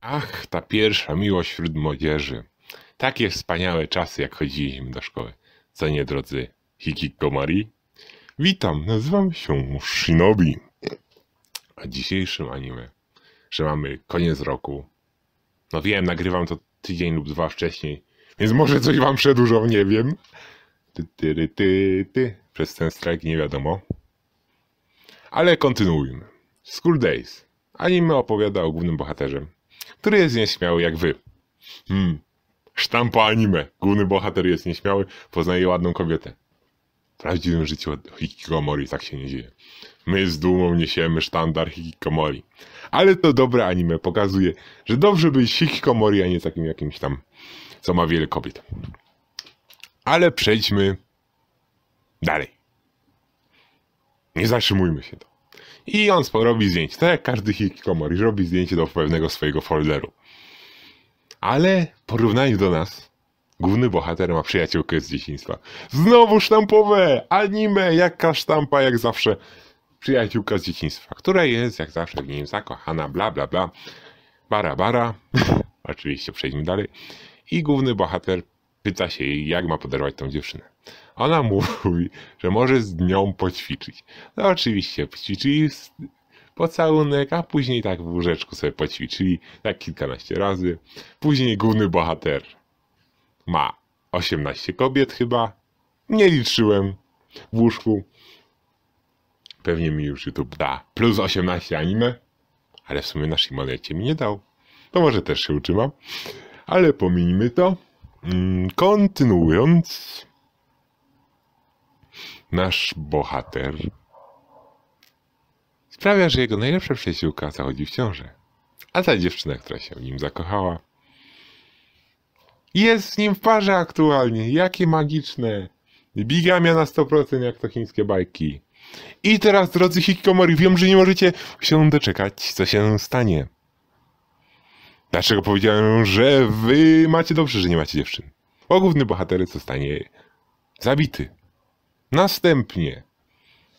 Ach, ta pierwsza miłość wśród młodzieży. Takie wspaniałe czasy, jak chodziliśmy do szkoły. Co nie, drodzy Hikikomari? Witam, nazywam się Shinobi. A dzisiejszym anime, że mamy koniec roku. No wiem, nagrywam to tydzień lub dwa wcześniej, więc może coś wam przedłużą, nie wiem. Ty, ty, ty, ty. Przez ten strajk nie wiadomo. Ale kontynuujmy. School Days. Anime opowiada o głównym bohaterze, który jest nieśmiały jak wy. Hmm. Sztampa anime. Główny bohater jest nieśmiały, poznaje ładną kobietę. W prawdziwym życiu Hikikomori tak się nie dzieje. My z dumą niesiemy sztandar Hikikomori. Ale to dobre anime pokazuje, że dobrze być Hikikomori, a nie takim jakimś tam, co ma wiele kobiet. Ale przejdźmy dalej. Nie zatrzymujmy się to. I on robi zdjęcie, tak jak każdy hikikomori, robi zdjęcie do pewnego swojego folderu. Ale porównaniu do nas, główny bohater ma przyjaciółkę z dzieciństwa. Znowu sztampowe! Anime! Jaka sztampa, jak zawsze. Przyjaciółka z dzieciństwa, która jest, jak zawsze, w nim zakochana, bla, bla, bla. Bara, bara. Oczywiście, przejdźmy dalej. I główny bohater pyta się jej, jak ma poderwać tą dziewczynę. Ona mówi, że może z nią poćwiczyć. No oczywiście, poćwiczyli pocałunek, a później tak w łóżeczku sobie poćwiczyli, tak kilkanaście razy. Później główny bohater ma 18 kobiet chyba. Nie liczyłem w łóżku. Pewnie mi już YouTube da plus 18 anime, ale w sumie na Shimonecie mi nie dał. To może też się utrzymam, ale pomijmy to. Mm, kontynuując, Nasz bohater sprawia, że jego najlepsza przyjaciółka zachodzi w ciążę, a ta dziewczyna, która się w nim zakochała, jest z nim w parze aktualnie. Jakie magiczne! Bigamia na 100%, jak to chińskie bajki. I teraz, drodzy Hikikomori, wiem, że nie możecie się doczekać, co się stanie. Dlaczego powiedziałem, że wy macie dobrze, że nie macie dziewczyn? Bo główny bohater zostanie zabity. Następnie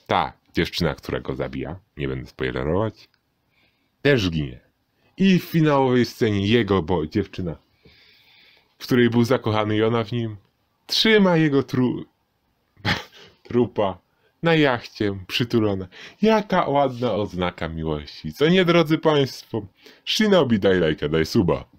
ta dziewczyna, która go zabija, nie będę spoilerować, też ginie. I w finałowej scenie jego, bo dziewczyna, w której był zakochany i ona w nim, trzyma jego tru... trupa na jachcie przytulona. Jaka ładna oznaka miłości. Co nie, drodzy Państwo? Shinobi daj lajka, daj suba.